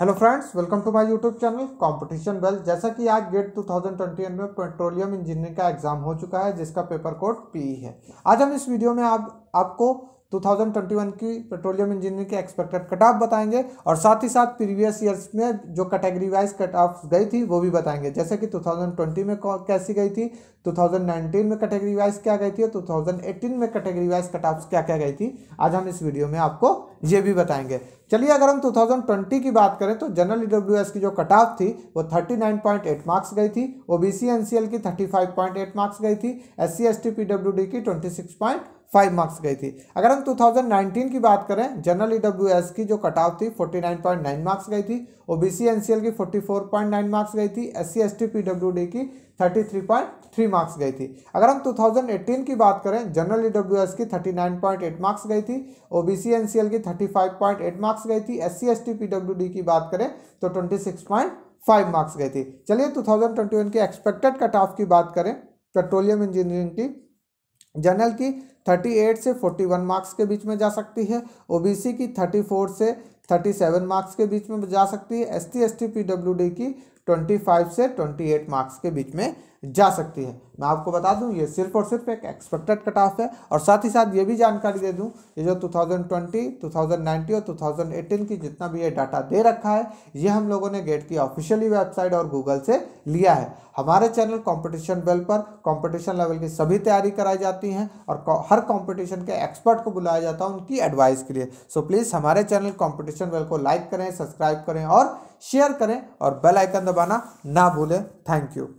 Hello friends welcome to my YouTube channel competition well जैसा कि आज गेट 2021 में पेट्रोलियम इंजीनियरिंग का एग्जाम हो चुका है जिसका पेपर कोड पी है आज हम इस वीडियो में आप आपको 2021 की पेट्रोलियम इंजीनियरिंग के एक्सपेक्टेड कट ऑफ बताएंगे और साथ ही साथ प्रीवियस ईयर्स में जो कैटेगरी वाइज कट ऑफ गई थी वो भी बताएंगे जैसे कि 2020 में कैसी गई थी 2019 में कैटेगरी वाइज क्या गई थी और 2018 में कैटेगरी वाइज कट ऑफ क्या क्या गई थी आज हम इस वीडियो में आपको ये भी बताएंगे चलिए अगर हम 2020 की बात करें तो जनरल ई e की जो कट ऑफ थी वो 39.8 मार्क्स गई थी ओ बी की 35.8 मार्क्स गई थी एस सी की 26. फाइव मार्क्स गई थी अगर हम 2019 की बात करें जनरल ई e की जो कट ऑफ थी 49.9 मार्क्स गई थी ओबीसी एनसीएल की 44.9 मार्क्स गई थी S C S T D की 33.3 मार्क्स गई थी अगर हम 2018 की बात करें जनरल ई e की 39.8 मार्क्स गई थी ओबीसी एनसीएल की 35.8 मार्क्स गई थी S C S T D की बात करें तो फाइव मार्क्स गई थी चलिए 2021 के एक्सपेक्टेड कट ऑफ की बात करें पेट्रोलियम इंजीनियरिंग की जनरल की 38 से 41 मार्क्स के बीच में जा सकती है ओबीसी की 34 से 37 मार्क्स के बीच में जा सकती है S T S T D की 25 से 28 मार्क्स के बीच में जा सकती है मैं आपको बता दूं ये सिर्फ और सिर्फ एक एक्सपेक्टेड कट ऑफ है और साथ ही साथ ये भी जानकारी दे दूं ये जो 2020, 2019 और 2018 की जितना भी ये डाटा दे रखा है ये हम लोगों ने गेट की ऑफिशियली वेबसाइट और गूगल से लिया है हमारे चैनल कंपटीशन वेल पर कंपटीशन लेवल की सभी तैयारी कराई जाती हैं और हर कॉम्पिटिशन के एक्सपर्ट को बुलाया जाता है उनकी एडवाइस के लिए सो प्लीज़ हमारे चैनल कॉम्पिटिशन वेल को लाइक करें सब्सक्राइब करें और शेयर करें और बेल आइकन दबाना ना भूलें थैंक यू